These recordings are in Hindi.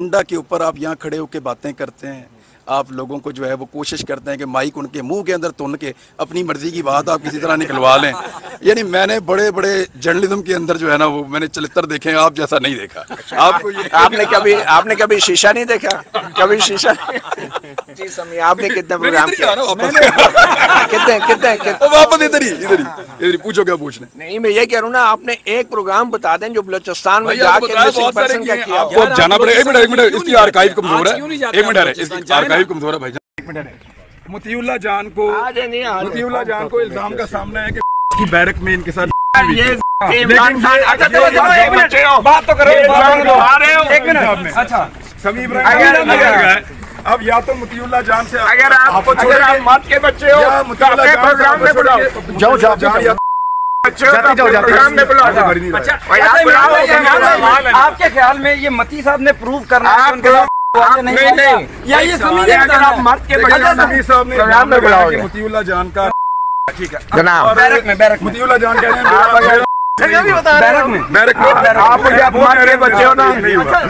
मुंडा के ऊपर आप यहाँ खड़े होकर बातें करते हैं आप लोगों को जो है वो कोशिश करते हैं कि माइक उनके मुंह के अंदर तुन के अपनी मर्जी की बात आप किसी तरह निकलवा लें यानी मैंने बड़े बड़े जर्नलिज्म के अंदर जो है ना वो मैंने चलित्र देखे आप जैसा नहीं देखा आपको ये आपने कभी आपने कभी शीशा नहीं देखा कभी शीशा जी आपने प्रोग्राम कितने कितने वापस इधर ही इधर ही पूछो क्या पूछने नहीं मैं ये कह रहा हूँ ना आपने एक प्रोग्राम बता दें जो बलोचिस्तान में जाके आपको जाना पड़ेगा एक मिनट एक मिनट इसकी आर्काइव कमजोर है एक मिनट इसकी आर्काइव वालेकुम जोरा भाई एक मिनट जान को मतीउल्ला जान को इल्जाम का सामना है कि बैरक में इनके साथ हाँ, इमरान खान अच्छा एक मिनट बात तो करो एक मिनट अच्छा सभी इब्राहिम अब या तो मुतीउल्ला जान से अगर आप अगर आप मत के बच्चे हो तो अपने प्रोग्राम में बुलाओ जाओ जाओ आपके ख्याल में ये मती साहब ने प्रूव करना आपको आगे बैरक में बैरक आप अगर आप जब मर्द बच्चे हो ना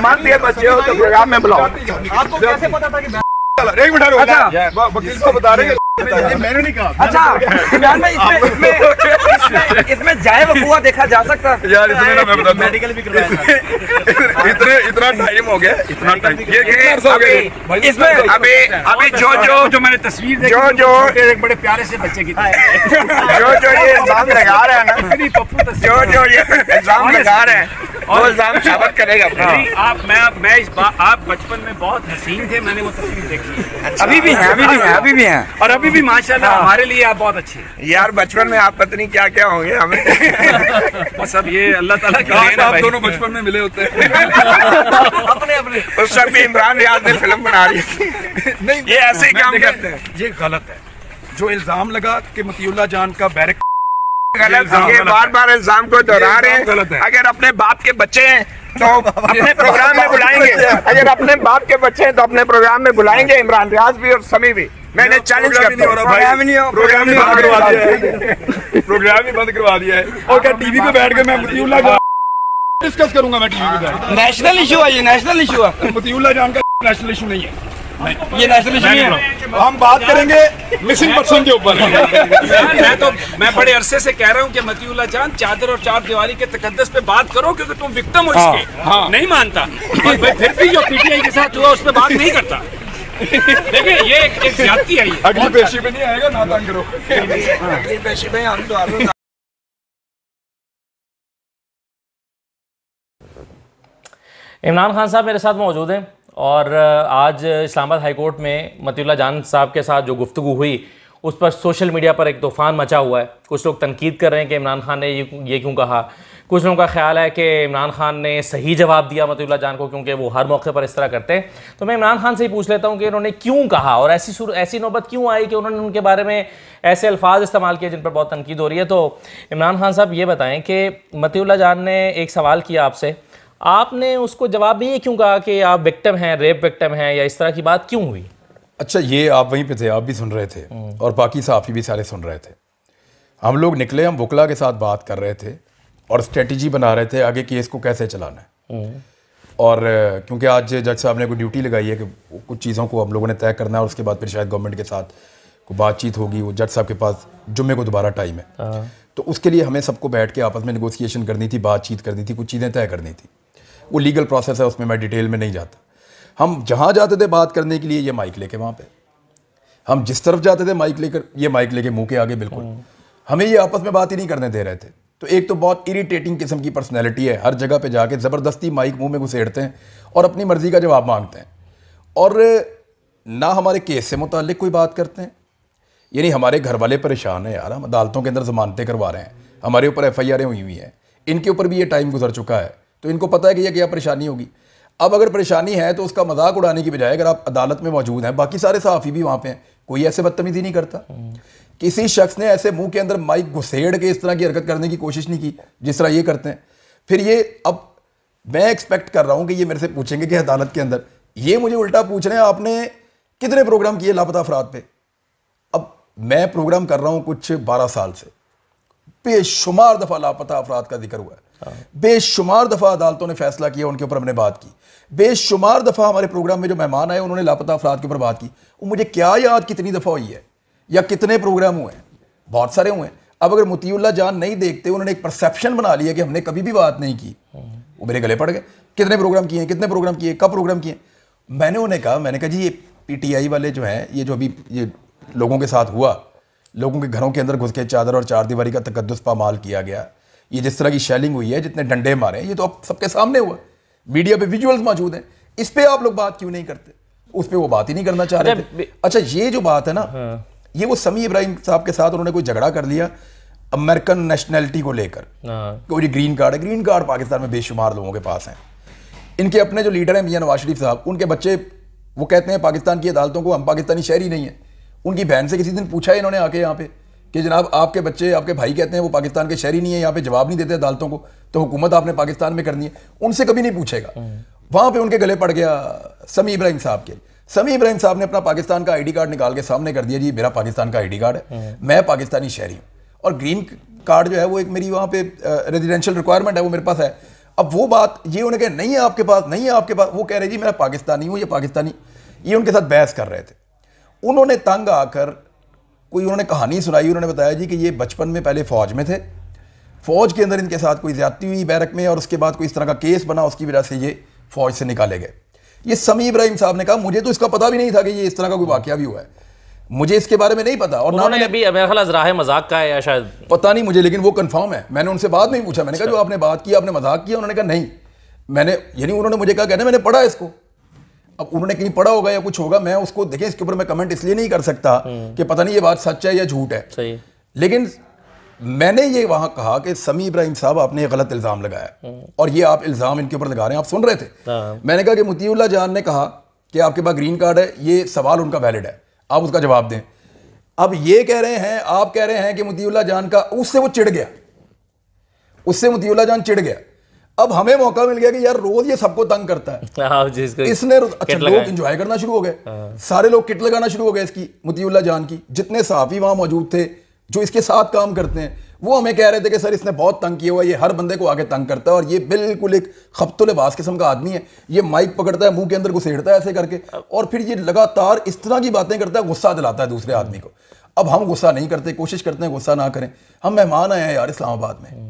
मर्द के बच्चे हो तो प्रोग्राम में बुलाओ आपको कैसे पता था कि अच्छा। एक मिनट अच्छा वकील को बता रहे हैं अच्छा, अच्छा इसमें इसमें इसमें इतना टाइम हो गया इतना अभी जो अच्छा। जो जो मैंने तस्वीर जो जो एक बड़े प्यारे से बच्चे की हाँ। जो जो ये एग्जाम लगा रहे हैं जो जो ये लगा रहे हैं और हाँ। करेगा आप मैं मैं इस बात बचपन में बहुत हसीन थे मैंने वो तस्वीर देखी अच्छा। अभी भी है अभी भी है हाँ। अभी भी है और अभी अभी भी माशाल्लाह हाँ। हमारे लिए आप बहुत अच्छे हैं यार बचपन में आप पता नहीं क्या क्या होंगे हमें और सब ये अल्लाह ताला हाँ, की देन आप दोनों बचपन में मिले होते हैं अपने अपने उस समय भी इमरान याद ने फिल्म बना रही थी नहीं ये ऐसे ही काम करते हैं ये गलत है जो इल्जाम लगा कि मतीउल्ला जान का बैरक गलत ये बार बार इल्जाम को दोहरा रहे हैं अगर अपने बाप के बच्चे हैं अपने प्रोग्राम में बुलाएंगे अगर अपने बाप के बच्चे हैं तो अपने प्रोग्राम में बुलाएंगे इमरान रियाज भी और समी भी मैंने चैलेंज करता प्रोग्राम नहीं बंद करवा दिया है प्रोग्राम ही बंद करवा दिया है और क्या टीवी पे बैठ के मैं मतिउल्ला डिस्कस करूंगा मैं टीवी पे नेशनल इशू है ये नेशनल इशू है मतिउल्ला जान का नेशनल इशू नहीं है नहीं ये नेशनलिस्ट नहीं है हम बात करेंगे मिसिंग पर्सन के ऊपर मैं तो मैं बड़े अरसे से कह रहा हूँ कि मतियुल्ला जान चादर और चार दिवाली के तकदस पे बात करो क्योंकि तुम विक्टिम हो इसके हाँ। हाँ। नहीं मानता फिर भी जो पीटीआई के साथ हुआ उस पर बात नहीं करता देखिए ये एक जाति है अगली पेशी में नहीं आएगा ना तंग करो अगली पेशी में हम तो इमरान खान साहब मेरे साथ मौजूद हैं और आज इस्लामाबाद हाईकोर्ट में मतील्ला जान साहब के साथ जो गुफ्तु हुई उस पर सोशल मीडिया पर एक तूफ़ान मचा हुआ है कुछ लोग तनकीद कर रहे हैं कि इमरान खान ने ये क्यों कहा कुछ लोगों का ख्याल है कि इमरान खान ने सही जवाब दिया मतुल्ला जान को क्योंकि वो हर मौके पर इस तरह करते हैं तो मैं इमरान खान से ही पूछ लेता हूँ कि इन्होंने क्यों कहा और ऐसी ऐसी नौबत क्यों आई कि उन्होंने उनके बारे में ऐसे अल्फाज इस्तेमाल किए जिन पर बहुत तनकीद हो रही है तो इमरान खान साहब ये बताएँ कि मतील्ला जान ने एक सवाल किया आपसे आपने उसको जवाब ये क्यों कहा कि आप विक्टम हैं रेप विक्टम हैं या इस तरह की बात क्यों हुई अच्छा ये आप वहीं पे थे आप भी सुन रहे थे हम्म। और बाकी साफी भी सारे सुन रहे थे हम लोग निकले हम वकला के साथ बात कर रहे थे और स्ट्रेटजी बना रहे थे आगे केस को कैसे चलाना है हम्म। और क्योंकि आज जज साहब ने कोई ड्यूटी लगाई है कि कुछ चीज़ों को हम लोगों ने तय करना है और उसके बाद फिर शायद गवर्नमेंट के साथ को बातचीत होगी वो जज साहब के पास जुम्मे को दोबारा टाइम है हाँ। तो उसके लिए हमें सबको बैठ के आपस में निगोसिएशन करनी थी बातचीत करनी थी कुछ चीज़ें तय करनी थी वो लीगल प्रोसेस है उसमें मैं डिटेल में नहीं जाता हम जहाँ जाते थे बात करने के लिए ये माइक लेके वहाँ पे हम जिस तरफ जाते थे माइक लेकर ये माइक लेके मुँह के आगे बिल्कुल हम्म। हमें ये आपस में बात ही नहीं करने दे रहे थे तो एक तो बहुत इरीटेटिंग किस्म की पर्सनैलिटी है हर जगह पर जाके ज़बरदस्ती माइक मुँह में घुसेड़ते हैं और अपनी मर्ज़ी का जवाब मांगते हैं और ना हमारे केस से मुतल कोई बात करते हैं यानी हमारे घर वाले परेशान हैं यार हम अदालतों के अंदर जमानतें करवा रहे हैं हमारे ऊपर एफ आई आरें हुई हुई हैं इनके ऊपर भी ये टाइम गुजर चुका है तो इनको पता है कि यह क्या परेशानी होगी अब अगर परेशानी है तो उसका मजाक उड़ाने की बजाय अगर आप अदालत में मौजूद हैं बाकी सारे सहाफ़ी भी वहाँ पे हैं कोई ऐसे बदतमीजी नहीं करता किसी शख्स ने ऐसे मुंह के अंदर माइक घुसेड़ के इस तरह की हरकत करने की कोशिश नहीं की जिस तरह ये करते हैं फिर ये अब मैं एक्सपेक्ट कर रहा हूँ कि ये मेरे से पूछेंगे कि अदालत के अंदर ये मुझे उल्टा पूछ रहे हैं आपने कितने प्रोग्राम किए लापता अफराद पे अब मैं प्रोग्राम कर रहा हूँ कुछ बारह साल से बेशुमार दफ़ा लापता अफराद का जिक्र हुआ है बेशुमार दफ़ा अदालतों ने फैसला किया उनके ऊपर हमने बात की बेशुमार दफ़ा हमारे प्रोग्राम में जो मेहमान आए उन्होंने लापता अफराद के ऊपर बात की वो मुझे क्या याद कितनी दफ़ा हुई है या कितने प्रोग्राम हुए हैं बहुत सारे हुए हैं अब अगर मुतीउल्ला जान नहीं देखते उन्होंने एक परसेप्शन बना लिया कि हमने कभी भी बात नहीं की वो मेरे गले पड़ गए कितने प्रोग्राम किए कितने प्रोग्राम किए कब प्रोग्राम किए मैंने उन्हें कहा मैंने कहा जी ये पीटीआई वाले जो हैं ये जो अभी ये लोगों के साथ हुआ लोगों के घरों के अंदर घुस के चादर और चार दीवारी का तकदस पामाल किया गया ये जिस तरह की शैलिंग हुई है जितने डंडे मारे ये तो अब सबके सामने हुआ मीडिया पे विजुअल्स मौजूद हैं इस पर आप लोग बात क्यों नहीं करते उस पर वो बात ही नहीं करना चाह रहे थे अच्छा ये जो बात है ना हाँ। ये वो समी इब्राहिम साहब के साथ उन्होंने कोई झगड़ा कर लिया अमेरिकन नेशनैलिटी को लेकर हाँ। ग्रीन कार्ड है ग्रीन कार्ड पाकिस्तान में बेशुमार लोगों के पास हैं इनके अपने जो लीडर हैं मियाँ नवाज शरीफ साहब उनके बच्चे वो कहते हैं पाकिस्तान की अदालतों को हम पाकिस्तानी शहरी नहीं है उनकी बहन से किसी दिन पूछा है इन्होंने आके यहाँ पे कि जनाब आपके बच्चे आपके भाई कहते हैं वो पाकिस्तान के शहरी नहीं है यहाँ पे जवाब नहीं देते अदालतों को तो हुकूमत आपने पाकिस्तान में करनी है उनसे कभी नहीं पूछेगा हम्म। वहाँ पे उनके गले पड़ गया समी इब्राहिम साहब के समी इब्राहिम साहब ने अपना पाकिस्तान का आईडी कार्ड निकाल के सामने कर दिया जी मेरा पाकिस्तान का आई कार्ड है हम्म। मैं पाकिस्तानी शहरी हूँ और ग्रीन कार्ड जो है वो एक मेरी वहाँ पे रेजिडेंशियल रिक्वायरमेंट है वो मेरे पास है अब वो बात ये उन्हें कह नहीं है आपके पास नहीं है आपके पास वो कह रहे जी मेरा पाकिस्तानी हूँ ये पाकिस्तानी ये उनके साथ बहस कर रहे थे उन्होंने तंग आकर कोई उन्होंने कहानी सुनाई उन्होंने बताया जी कि ये बचपन में पहले फ़ौज में थे फ़ौज के अंदर इनके साथ कोई ज़्यादती हुई बैरक में और उसके बाद कोई इस तरह का केस बना उसकी वजह से ये फ़ौज से निकाले गए ये समी इब्राहिम साहब ने कहा मुझे तो इसका पता भी नहीं था कि ये इस तरह का कोई वाक्य भी हुआ है मुझे इसके बारे में नहीं पता और मजाक का है या शायद पता नहीं मुझे लेकिन वो कन्फर्म है मैंने उनसे बात नहीं पूछा मैंने कहा जो अच्छा। आपने बात की आपने मजाक किया उन्होंने कहा नहीं मैंने यानी उन्होंने मुझे कहा कहना मैंने पढ़ा इसको अब उन्होंने कहीं पढ़ा होगा या कुछ होगा मैं उसको देखें इसके ऊपर मैं कमेंट इसलिए नहीं कर सकता हम्म। कि पता नहीं ये बात सच है या झूठ है सही लेकिन मैंने ये वहां कहा कि समी इब्राहिम साहब आपने गलत इल्ज़ाम लगाया हम्म। और ये आप इल्ज़ाम इनके ऊपर लगा रहे हैं आप सुन रहे थे हाँ। मैंने कहा कि मुतीउल्ला जान ने कहा कि आपके पास ग्रीन कार्ड है ये सवाल उनका वैलिड है आप उसका जवाब दें अब ये कह रहे हैं आप कह रहे हैं कि मुतीउल्ला जान का उससे वो चिड़ गया उससे मुतीउल्ला जान चिड़ गया अब हमें मौका मिल गया कि यार रोज ये सबको तंग करता है हाँ, इसने अच्छा लोग इंजॉय करना शुरू हो गए हाँ। सारे लोग किट लगाना शुरू हो गए इसकी मतीउल्ला जान की जितने साफी वहां मौजूद थे जो इसके साथ काम करते हैं वो हमें कह रहे थे कि सर इसने बहुत तंग किया हुआ ये हर बंदे को आगे तंग करता है और ये बिल्कुल एक खपतो लिबास किस्म का आदमी है ये माइक पकड़ता है मुंह के अंदर घुसेड़ता है ऐसे करके और फिर ये लगातार इस तरह की बातें करता है गुस्सा दिलाता है दूसरे आदमी को अब हम गुस्सा नहीं करते कोशिश करते हैं गुस्सा ना करें हम मेहमान आए हैं यार इस्लामाबाद में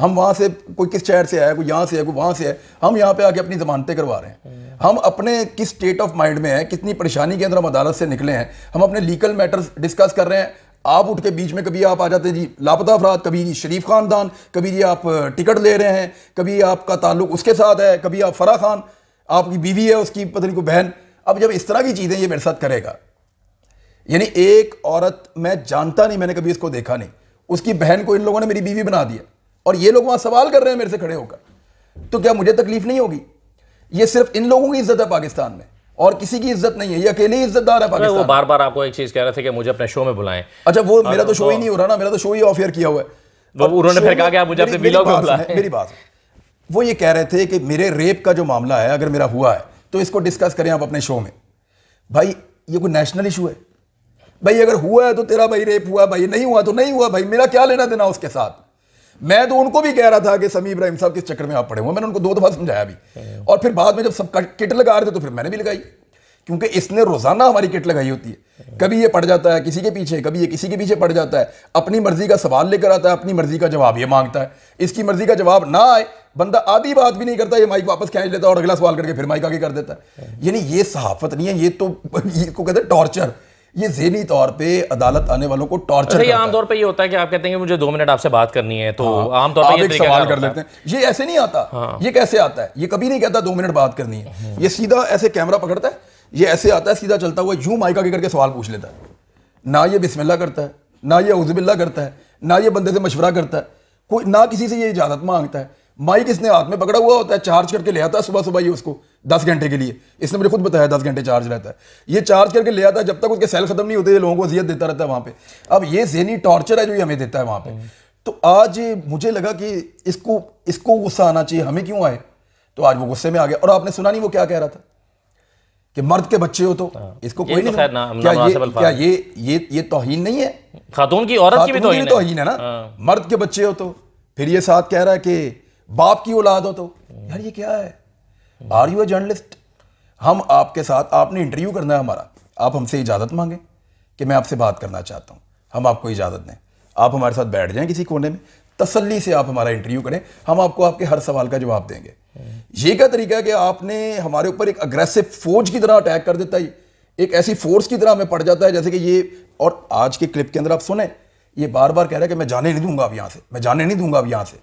हम वहाँ से कोई किस शहर से आया कोई यहाँ से है कोई वहाँ से है हम यहाँ पे आके अपनी जमानतें करवा रहे हैं हम अपने किस स्टेट ऑफ माइंड में हैं कितनी परेशानी के अंदर हम अदालत से निकले हैं हम अपने लीगल मैटर्स डिस्कस कर रहे हैं आप उठ के बीच में कभी आप आ जाते हैं जी लापता अफराद कभी जी शरीफ खानदान कभी जी आप टिकट ले रहे हैं कभी आपका ताल्लुक उसके साथ है कभी आप फरा खान आपकी बीवी है उसकी पत्नी को बहन अब जब इस तरह की चीज़ें ये मेरे साथ करेगा यानी एक औरत मैं जानता नहीं मैंने कभी इसको देखा नहीं उसकी बहन को इन लोगों ने मेरी बीवी बना दिया और ये लोग वहां सवाल कर रहे हैं मेरे से खड़े होकर तो क्या मुझे तकलीफ नहीं होगी ये सिर्फ इन लोगों की इज्जत है पाकिस्तान में और किसी की इज्जत नहीं है ये अकेले इज्जतदार है पाकिस्तान वो बार बार आपको एक चीज कह रहे थे कि मुझे अपने शो में बुलाएं अच्छा वो मेरा तो शो ही नहीं हो रहा ना मेरा तो शो ही ऑफियर किया हुआ है उन्होंने फिर कहा कि आप मुझे अपने मेरी बात वो ये कह रहे थे कि मेरे रेप का जो मामला है अगर मेरा हुआ है तो इसको डिस्कस करें आप अपने शो में भाई ये कोई नेशनल इशू है भाई अगर हुआ है तो तेरा भाई रेप हुआ भाई नहीं हुआ तो नहीं हुआ भाई मेरा क्या लेना देना उसके साथ मैं तो उनको भी कह रहा था कि समी इब्राहिम साहब किस चक्कर में आप पड़े हुए मैंने उनको दो दफा समझाया भी और फिर बाद में जब सब किट लगा रहे थे तो फिर मैंने भी लगाई क्योंकि इसने रोजाना हमारी किट लगाई होती है कभी ये पड़ जाता है किसी के पीछे कभी ये किसी के पीछे पड़ जाता है अपनी मर्जी का सवाल लेकर आता है अपनी मर्जी का जवाब ये मांगता है इसकी मर्जी का जवाब ना आए बंदा आधी बात भी नहीं करता ये माइक वापस खेच लेता और अगला सवाल करके फिर माइक आगे कर देता है यानी ये सहाफत नहीं है ये तो इसको कहते हैं टॉर्चर ये जहनी तौर पे अदालत आने वालों को टॉर्चर अच्छा, आमतौर पे ये होता है कि आप कहते हैं कि मुझे दो मिनट आपसे बात करनी है तो हाँ। आमतौर पे एक सवाल कर लेते हैं ये ऐसे नहीं आता हाँ। ये कैसे आता है ये कभी नहीं कहता दो मिनट बात करनी है ये सीधा ऐसे कैमरा पकड़ता है ये ऐसे आता है सीधा चलता हुआ यूं माइका के करके सवाल पूछ लेता है ना ये बिस्मिल्ला करता है ना ये उजबिल्ला करता है ना ये बंदे से मशवरा करता है कोई ना किसी से ये इजाज़त मांगता है माइक इसने हाथ में पकड़ा हुआ होता है चार्ज करके ले आता है सुबह सुबह ये उसको दस घंटे के लिए इसने मुझे खुद बताया दस घंटे चार्ज रहता है ये चार्ज करके ले आता है जब तक उसके सेल खत्म नहीं होते लोगों को अजियत देता रहता है वहाँ पे अब ये जहनी टॉर्चर है जो ये हमें देता है वहाँ पे हम्म। तो आज मुझे लगा कि इसको इसको गुस्सा आना चाहिए हमें क्यों आए तो आज वो गुस्से में आ गया और आपने सुना नहीं वो क्या कह रहा था कि मर्द के बच्चे हो तो हाँ। इसको कोई तो नहीं क्या ये क्या ये ये ये तोहन नहीं है खातून की औरत की भी तोहन है ना हाँ। मर्द के बच्चे हो तो फिर ये साथ कह रहा है कि बाप की औलाद हो तो हम्म। यार ये क्या है आर यू ए जर्नलिस्ट हम आपके साथ आपने इंटरव्यू करना है हमारा आप हमसे इजाज़त मांगे कि मैं आपसे बात करना चाहता हूँ हम आपको इजाज़त दें आप हमारे साथ बैठ जाएं किसी कोने में तसल्ली से आप हमारा इंटरव्यू करें हम आपको आपके हर सवाल का जवाब देंगे ये क्या तरीका है कि आपने हमारे ऊपर एक अग्रेसिव फौज की तरह अटैक कर देता है एक ऐसी फोर्स की तरह हमें पड़ जाता है जैसे कि ये और आज के क्लिप के अंदर आप सुने ये बार बार कह रहा है कि मैं जाने नहीं दूंगा अब यहाँ से मैं जाने नहीं दूंगा अब यहाँ से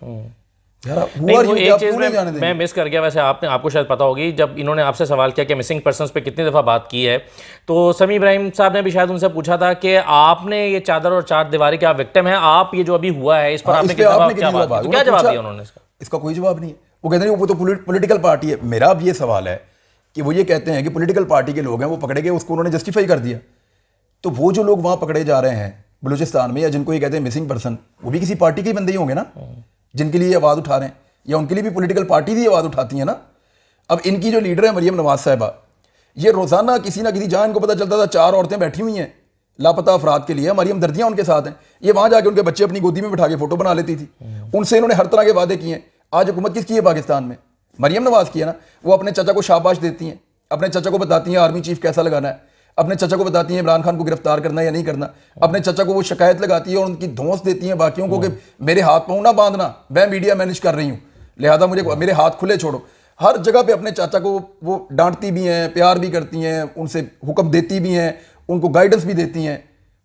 वो एक चीज में मैं मिस कर गया वैसे आपने आपको शायद पता होगी जब इन्होंने आपसे सवाल किया कि मिसिंग पर्सन पे कितनी दफ़ा बात की है तो समी इब्राहिम साहब ने भी शायद उनसे पूछा था कि आपने ये चादर और चार दीवारी के आप विक्टिम हैं आप ये जो अभी हुआ है इस पर हाँ, आपने क्या जवाब दिया उन्होंने इसका कोई जवाब नहीं है वो कहते हैं वो तो पोलिटिकल पार्टी है मेरा अब ये सवाल है कि वो ये कहते हैं कि पोलिटिकल पार्टी के लोग हैं वो पकड़े गए उसको उन्होंने जस्टिफाई कर दिया तो वो जो लोग वहाँ पकड़े जा रहे हैं बलूचिस्तान में या जिनको ये कहते हैं मिसिंग पर्सन वो भी किसी पार्टी के बंदे ही होंगे ना जिनके लिए आवाज़ उठा रहे हैं या उनके लिए भी पोलिटिकल पार्टी भी आवाज़ उठाती है ना अब इनकी जो लीडर है मरियम नवाज साहबा ये रोज़ाना किसी ना किसी जहाँ इनको पता चलता था चार औरतें बैठी हुई हैं लापता अफराद के लिए मरियम दर्दियाँ उनके साथ हैं ये वहाँ जाके उनके बच्चे अपनी गोदी में बैठा के फोटो बना लेती थी उनसे इन्होंने हर तरह के वादे किए हैं आज हुकूमत किसकी है पाकिस्तान में मरियम नवाज की है ना वो अपने चाचा को शाबाश देती हैं अपने चाचा को बताती हैं आर्मी चीफ कैसा लगाना है अपने चचा को बताती हैं इमरान खान को गिरफ्तार करना या नहीं करना अपने चचा को वो शिकायत लगाती है और उनकी धोस देती हैं बाकियों को कि मेरे हाथ पाऊ ना बांधना मैं मीडिया मैनेज कर रही हूँ लिहाजा मुझे मेरे हाथ खुले छोड़ो हर जगह पे अपने चाचा को वो डांटती भी हैं प्यार भी करती हैं उनसे हुक्म देती भी हैं उनको गाइडेंस भी देती हैं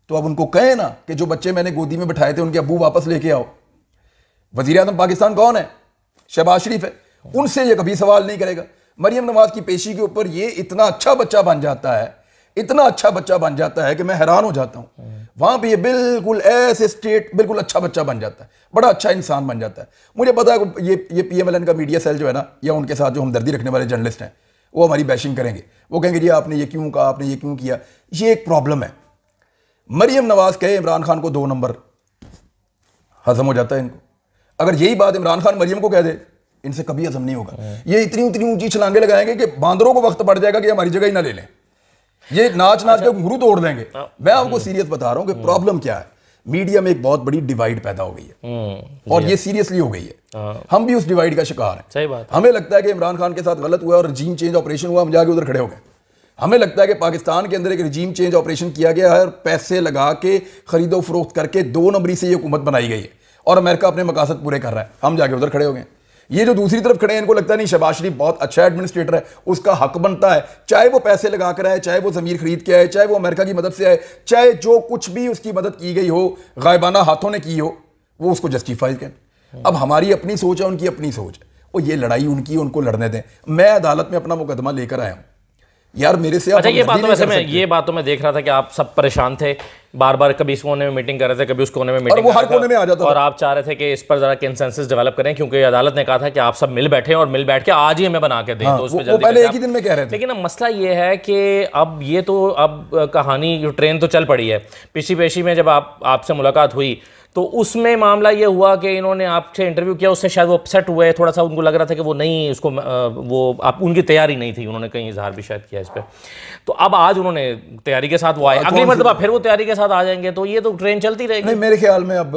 तो अब उनको कहें ना कि जो बच्चे मैंने गोदी में बिठाए थे उनके अबू वापस लेके आओ वजीर अजम पाकिस्तान कौन है शहबाज शरीफ है उनसे ये कभी सवाल नहीं करेगा मरियम नवाज की पेशी के ऊपर ये इतना अच्छा बच्चा बन जाता है इतना अच्छा बच्चा बन जाता है कि मैं हैरान हो जाता हूँ वहाँ पर ये बिल्कुल ऐसे स्टेट बिल्कुल अच्छा बच्चा बन जाता है बड़ा अच्छा इंसान बन जाता है मुझे पता है ये ये पी का मीडिया सेल जो है ना या उनके साथ जो हमदर्दी रखने वाले जर्नलिस्ट हैं वो हमारी बैशिंग करेंगे वो कहेंगे जी आपने ये क्यों कहा आपने ये क्यों किया ये एक प्रॉब्लम है मरीम नवाज कहे इमरान खान को दो नंबर हजम हो जाता है इनको अगर यही बात इमरान खान मरीम को कह दे इनसे कभी हजम नहीं होगा ये इतनी उतनी ऊँची छलांगे लगाएंगे कि बांदरों को वक्त पड़ जाएगा कि हमारी जगह ही ना ले लें ये नाच नाच के गुरु अच्छा। तोड़ देंगे हाँ। मैं आपको सीरियस बता रहा हूँ कि प्रॉब्लम हम्म। क्या है मीडिया में एक बहुत बड़ी डिवाइड पैदा हो गई है हम्म, और ये सीरियसली हाँ। हो गई है हाँ। हम भी उस डिवाइड का शिकार हैं सही बात हमें लगता है कि इमरान खान के साथ गलत हुआ और रजीम चेंज ऑपरेशन हुआ हम जाके उधर खड़े हो गए हमें लगता है कि पाकिस्तान के अंदर एक रजीम चेंज ऑपरेशन किया गया है और पैसे लगा के खरीदो फरोख्त करके दो नंबरी से ये हुकूमत बनाई गई है और अमेरिका अपने मकासद पूरे कर रहा है हम जाके उधर खड़े हो गए ये जो दूसरी तरफ खड़े हैं इनको लगता नहीं शबाज शरीफ बहुत अच्छा एडमिनिस्ट्रेटर है उसका हक बनता है चाहे वो पैसे लगा कर आए चाहे वो जमीन खरीद के आए चाहे वो अमेरिका की मदद से आए चाहे जो कुछ भी उसकी मदद की गई हो गायबाना हाथों ने की हो वो उसको जस्टिफाई करें अब हमारी अपनी सोच है उनकी अपनी सोच है और ये लड़ाई उनकी उनको लड़ने दें मैं अदालत में अपना मुकदमा लेकर आया हूँ यार मेरे से अच्छा ये बात तो वैसे मैं ये बात तो मैं देख रहा था कि आप सब परेशान थे बार बार कभी इस कोने में मीटिंग कर रहे थे कभी उस कोने में मीटिंग वो हर कोने में आ जाता और आप चाह रहे थे कि इस पर जरा कंसेंसस डेवलप करें क्योंकि अदालत ने कहा था कि आप सब मिल बैठे और मिल बैठ के आज ही हमें बना के दें हाँ, तो पहले एक ही दिन में कह रहे थे लेकिन अब मसला ये है कि अब ये तो अब कहानी ट्रेन तो चल पड़ी है पिछली पेशी में जब आपसे मुलाकात हुई तो उसमें मामला ये हुआ कि इन्होंने आपसे इंटरव्यू किया उससे शायद वो अपसेट हुए थोड़ा सा उनको लग रहा था कि वो नहीं उसको वो आप उनकी तैयारी नहीं थी उन्होंने कहीं इजहार भी शायद किया इस पर तो अब आज उन्होंने तैयारी के साथ वो आए अगली मतलब फिर वो तैयारी के साथ आ जाएंगे तो ये तो ट्रेन चलती रहेगी नहीं मेरे ख्याल में अब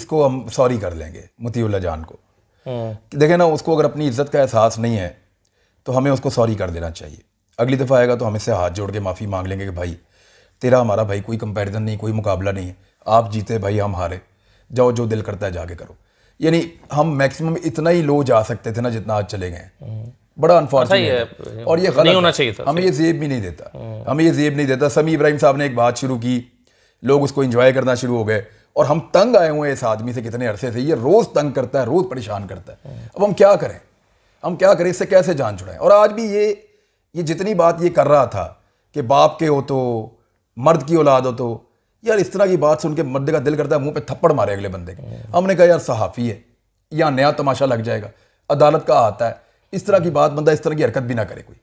इसको हम सॉरी कर लेंगे मतीउल्ला जान को हम्म। देखे ना उसको अगर अपनी इज्जत का एहसास नहीं है तो हमें उसको सॉरी कर देना चाहिए अगली दफ़ा आएगा तो हम इससे हाथ जोड़ के माफ़ी मांग लेंगे कि भाई तेरा हमारा भाई कोई कंपैरिजन नहीं कोई मुकाबला नहीं है आप जीते भाई हम हारे जाओ जो दिल करता है जाके करो यानी हम मैक्सिमम इतना ही लो जा सकते थे ना जितना आज चले गए हम्म। बड़ा अनफॉर्चुनेट अच्छा, है और ये गलत होना चाहिए था हमें ये जेब भी नहीं देता हम्म। हमें ये जेब नहीं देता समी इब्राहिम साहब ने एक बात शुरू की लोग उसको इंजॉय करना शुरू हो गए और हम तंग आए हुए हैं इस आदमी से कितने अरसे से ये रोज़ तंग करता है रोज़ परेशान करता है हम्म। अब हम क्या करें हम क्या करें इससे कैसे जान छुड़ाएं और आज भी ये ये जितनी बात ये कर रहा था कि बाप के हो तो मर्द की औलाद हो तो यार इस तरह की बात सुन के बंदे का दिल करता है मुंह पे थप्पड़ मारे अगले बंदे के हमने कहा यार सहाफ़ी है या नया तमाशा लग जाएगा अदालत का आता है इस तरह की बात बंदा इस तरह की हरकत भी ना करे कोई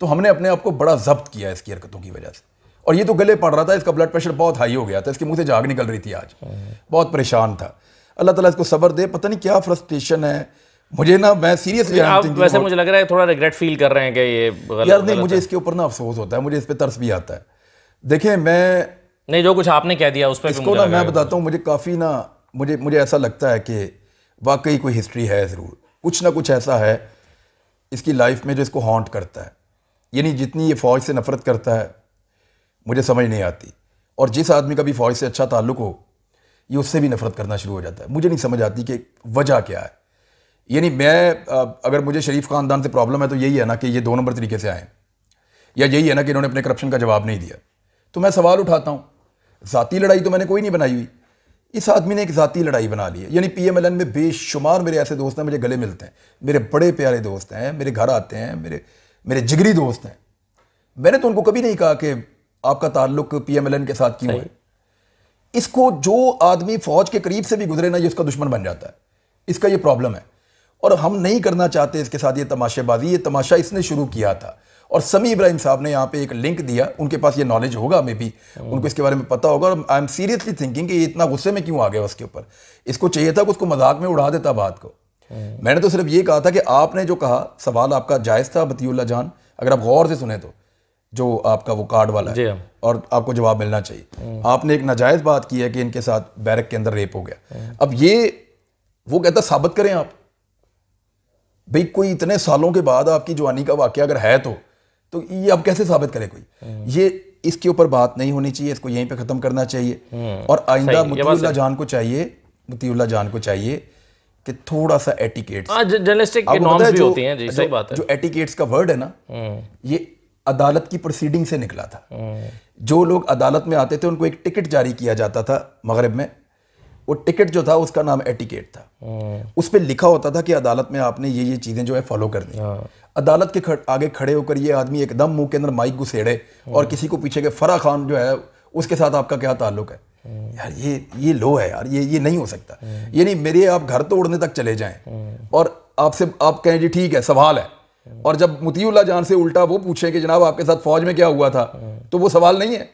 तो हमने अपने आप को बड़ा जब्त किया इसकी हरकतों की वजह से और ये तो गले पड़ रहा था इसका ब्लड प्रेशर बहुत हाई हो गया था इसके मुंह से जाग निकल रही थी आज बहुत परेशान था अल्लाह ताला इसको सबर दे पता नहीं क्या फ्रस्ट्रेशन है मुझे ना मैं सीरियसली वैसे मुझे लग रहा है थोड़ा रिग्रेट फील कर रहे हैं कि ये यार नहीं मुझे इसके ऊपर ना अफसोस होता है मुझे इस पर तर्स भी आता है देखें मैं नहीं जो कुछ आपने कह दिया उस पर इसको ना मैं बताता हूँ मुझे काफ़ी ना मुझे मुझे ऐसा लगता है कि वाकई कोई हिस्ट्री है ज़रूर कुछ ना कुछ ऐसा है इसकी लाइफ में जो इसको हॉन्ट करता है यानी जितनी ये फ़ौज से नफ़रत करता है मुझे समझ नहीं आती और जिस आदमी का भी फ़ौज से अच्छा ताल्लुक हो ये उससे भी नफ़रत करना शुरू हो जाता है मुझे नहीं समझ आती कि वजह क्या है यानी मैं अगर मुझे शरीफ ख़ानदान से प्रॉब्लम है तो यही है ना कि ये दो नंबर तरीके से आए या यही है ना कि इन्होंने अपने करप्शन का जवाब नहीं दिया तो मैं सवाल उठाता हूँ ज़ाती लड़ाई तो मैंने कोई नहीं बनाई हुई इस आदमी ने एक ज़ाती लड़ाई बना ली है यानी पी एम एल एन में बेशुमार मेरे ऐसे दोस्त हैं मुझे गले मिलते हैं मेरे बड़े प्यारे दोस्त हैं मेरे घर आते हैं मेरे मेरे जिगरी दोस्त हैं मैंने तो उनको कभी नहीं कहा कि आपका ताल्लुक पी एम एल एन के साथ क्यों है इसको जो आदमी फौज के करीब से भी गुजरे ना ये उसका दुश्मन बन जाता है इसका ये प्रॉब्लम है और हम नहीं करना चाहते इसके साथ ये तमाशेबाजी ये तमाशा इसने शुरू किया था और समी इब्राहिम साहब ने यहाँ पे एक लिंक दिया उनके पास ये नॉलेज होगा मे भी उनको इसके बारे में पता होगा और आई एम सीरियसली थिंकिंग कि ये इतना गुस्से में क्यों आ गया उसके ऊपर इसको चाहिए था कि उसको मजाक में उड़ा देता बात को मैंने तो सिर्फ ये कहा था कि आपने जो कहा सवाल आपका जायज़ था बतीउल्ला जान अगर आप गौर से सुने तो जो आपका वो कार्ड वाला है हाँ। और आपको जवाब मिलना चाहिए आपने एक नाजायज़ बात की है कि इनके साथ बैरक के अंदर रेप हो गया अब ये वो कहता साबित करें आप भाई कोई इतने सालों के बाद आपकी जवानी का वाक्य अगर है तो तो ये अब कैसे साबित करे कोई हम्म। ये इसके ऊपर बात नहीं होनी चाहिए इसको यहीं पे ख़त्म करना चाहिए हम्म। और आइंदा मुतीउल्ला जान को चाहिए मुतीउल्ला जान को चाहिए कि थोड़ा सा एटिकेट्स जर्नलिस्टिक नॉर्म्स भी होती हैं जी सही बात है जो एटिकेट्स का वर्ड है ना हम्म। ये अदालत की प्रोसीडिंग से निकला था जो लोग अदालत में आते थे उनको एक टिकट जारी किया जाता था मगरब में वो टिकट जो था उसका नाम एटिकेट था उस पर लिखा होता था कि अदालत में आपने ये ये चीज़ें जो है फॉलो करनी है हाँ। अदालत के खड़, आगे खड़े होकर ये आदमी एकदम मुंह के अंदर माइक घुसेड़े और किसी को पीछे के फरा खान जो है उसके साथ आपका क्या ताल्लुक है यार ये ये लो है यार ये ये नहीं हो सकता नहीं मेरे आप घर तोड़ने तक चले जाएं और आपसे आप कहें जी ठीक है सवाल है और जब मुतीउल्ला जान से उल्टा वो पूछे कि जनाब आपके साथ फौज में क्या हुआ था तो वो सवाल नहीं है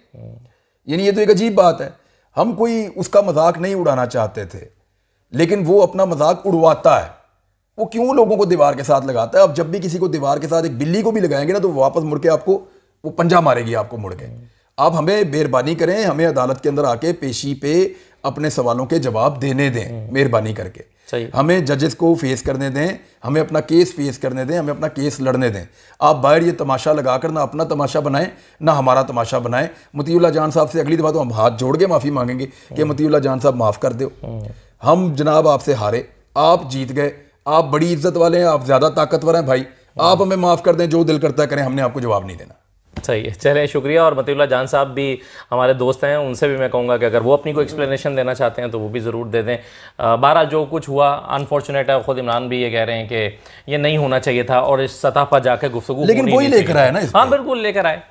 यानी ये तो एक अजीब बात है हम कोई उसका मजाक नहीं उड़ाना चाहते थे लेकिन वो अपना मजाक उड़वाता है वो क्यों लोगों को दीवार के साथ लगाता है अब जब भी किसी को दीवार के साथ एक बिल्ली को भी लगाएंगे ना तो वापस मुड़ के आपको वो पंजा मारेगी आपको मुड़ के आप हमें मेहरबानी करें हमें अदालत के अंदर आके पेशी पे अपने सवालों के जवाब देने दें मेहरबानी करके हमें जजेस को फेस करने दें हमें अपना केस फेस करने दें हमें अपना केस लड़ने दें आप बाहर ये तमाशा लगाकर ना अपना तमाशा बनाएं ना हमारा तमाशा बनाएं मतीउल्ला जान साहब से अगली दफ़ा तो हम हाथ जोड़ के माफ़ी मांगेंगे कि मतीउल्ला जान साहब माफ़ कर दो हम्म। हम जनाब आपसे हारे आप जीत गए आप बड़ी इज्जत वाले हैं आप ज्यादा ताकतवर हैं भाई आप हमें माफ कर दें जो दिल करता करें हमने आपको जवाब नहीं देना सही है चले शुक्रिया और मतील्ला जान साहब भी हमारे दोस्त हैं उनसे भी मैं कहूँगा कि अगर वो अपनी कोई एक्सप्लेनेशन देना चाहते हैं तो वो भी ज़रूर दे दें बारह जो कुछ हुआ अनफॉर्चुनेट है ख़ुद इमरान भी ये कह रहे हैं कि ये नहीं होना चाहिए था और इस सतह पर जाकर गुफ्तु लेकिन वही लेकर आए ना हाँ बिल्कुल लेकर आए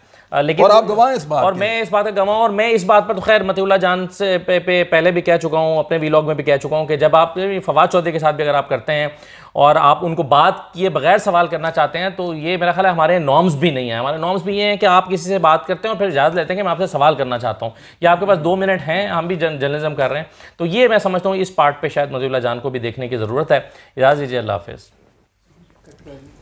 लेकिन और आप गवाह इस बात और मैं इस बात का गवाह और मैं इस बात पर तो खैर मतुल्ला जान से पे, पे पहले भी कह चुका हूँ अपने वीलॉग में भी कह चुका हूँ कि जब आप फवाद चौधरी के साथ भी अगर आप करते हैं और आप उनको बात किए बगैर सवाल करना चाहते हैं तो ये मेरा ख्याल है हमारे नॉर्म्स भी नहीं है हमारे नॉर्म्स भी ये हैं कि आप किसी से बात करते हैं और फिर इजाज़त लेते हैं कि मैं आपसे सवाल करना चाहता हूँ या आपके पास दो मिनट हैं हम भी जर्नलिज्म कर रहे हैं तो ये मैं समझता हूँ इस पार्ट पर शायद मजील्ला जान को भी देखने की ज़रूरत है इजाज़ दीजिए अल्लाह हाफिज़